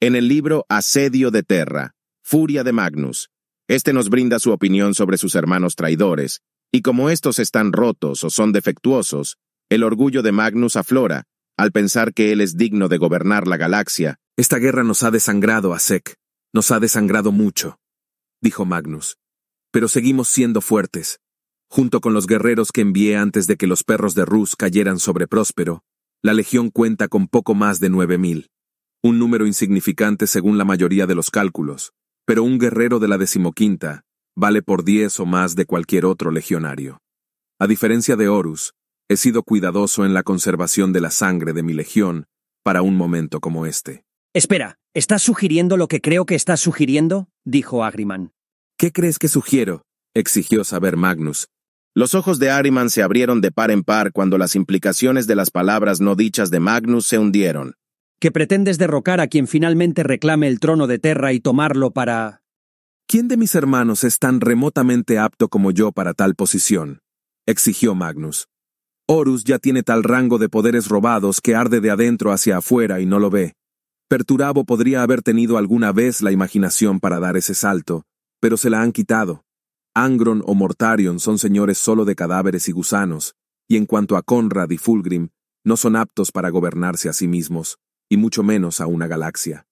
en el libro Asedio de Terra, Furia de Magnus. Este nos brinda su opinión sobre sus hermanos traidores, y como estos están rotos o son defectuosos, el orgullo de Magnus aflora, al pensar que él es digno de gobernar la galaxia. Esta guerra nos ha desangrado, Asek. Nos ha desangrado mucho, dijo Magnus. Pero seguimos siendo fuertes. Junto con los guerreros que envié antes de que los perros de Rus cayeran sobre Próspero, la legión cuenta con poco más de nueve mil un número insignificante según la mayoría de los cálculos, pero un guerrero de la decimoquinta vale por diez o más de cualquier otro legionario. A diferencia de Horus, he sido cuidadoso en la conservación de la sangre de mi legión para un momento como este. Espera, ¿estás sugiriendo lo que creo que estás sugiriendo? dijo Agriman. ¿Qué crees que sugiero? exigió saber Magnus. Los ojos de Agriman se abrieron de par en par cuando las implicaciones de las palabras no dichas de Magnus se hundieron que pretendes derrocar a quien finalmente reclame el trono de Terra y tomarlo para... ¿Quién de mis hermanos es tan remotamente apto como yo para tal posición? exigió Magnus. Horus ya tiene tal rango de poderes robados que arde de adentro hacia afuera y no lo ve. Perturabo podría haber tenido alguna vez la imaginación para dar ese salto, pero se la han quitado. Angron o Mortarion son señores solo de cadáveres y gusanos, y en cuanto a Conrad y Fulgrim, no son aptos para gobernarse a sí mismos y mucho menos a una galaxia.